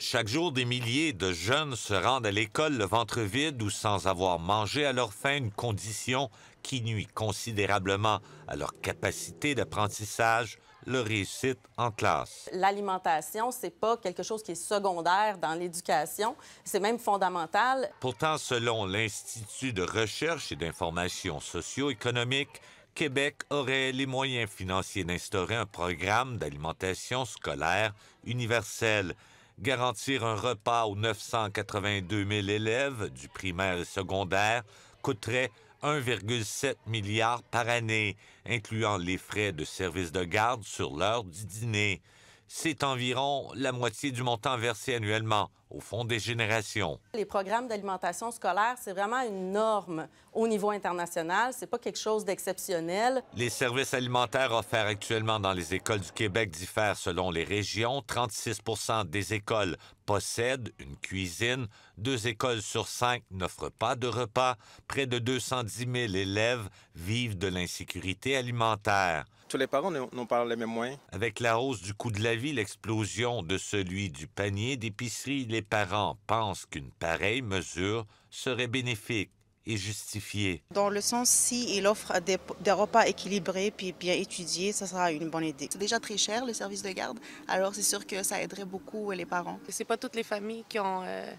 Chaque jour, des milliers de jeunes se rendent à l'école le ventre vide ou sans avoir mangé à leur faim, une condition qui nuit considérablement à leur capacité d'apprentissage, leur réussite en classe. L'alimentation, c'est pas quelque chose qui est secondaire dans l'éducation, c'est même fondamental. Pourtant, selon l'Institut de recherche et d'information socio-économique, Québec aurait les moyens financiers d'instaurer un programme d'alimentation scolaire universel. Garantir un repas aux 982 000 élèves du primaire et secondaire coûterait 1,7 milliard par année, incluant les frais de service de garde sur l'heure du dîner c'est environ la moitié du montant versé annuellement au fond des générations. Les programmes d'alimentation scolaire, c'est vraiment une norme au niveau international. n'est pas quelque chose d'exceptionnel. Les services alimentaires offerts actuellement dans les écoles du Québec diffèrent selon les régions. 36 des écoles possèdent une cuisine. Deux écoles sur cinq n'offrent pas de repas. Près de 210 000 élèves vivent de l'insécurité alimentaire tous les parents n'ont pas les mêmes moyens. Avec la hausse du coût de la vie, l'explosion de celui du panier d'épicerie, les parents pensent qu'une pareille mesure serait bénéfique et justifiée. Dans le sens, si il offre des, repas équilibrés puis bien étudiés, ça sera une bonne idée. C'est déjà très cher le service de garde, alors c'est sûr que ça aiderait beaucoup euh, les parents. C'est pas toutes les familles qui ont euh,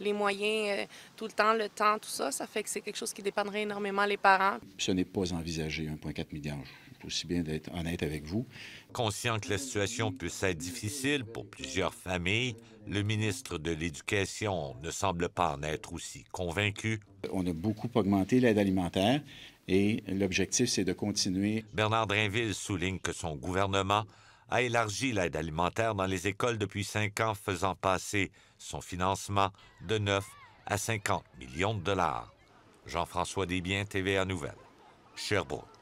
les moyens, euh, tout le temps, le temps, tout ça. Ça fait que c'est quelque chose qui dépendrait énormément les parents. Ce n'est pas envisagé, 1,4 milliard. Aussi bien d'être honnête avec vous. Conscient que la situation puisse être difficile pour plusieurs familles, le ministre de l'Éducation ne semble pas en être aussi convaincu. On a beaucoup augmenté l'aide alimentaire et l'objectif, c'est de continuer. Bernard Drinville souligne que son gouvernement a élargi l'aide alimentaire dans les écoles depuis cinq ans, faisant passer son financement de 9 à 50 millions de dollars. Jean-François Desbiens, TVA Nouvelle, Sherbrooke.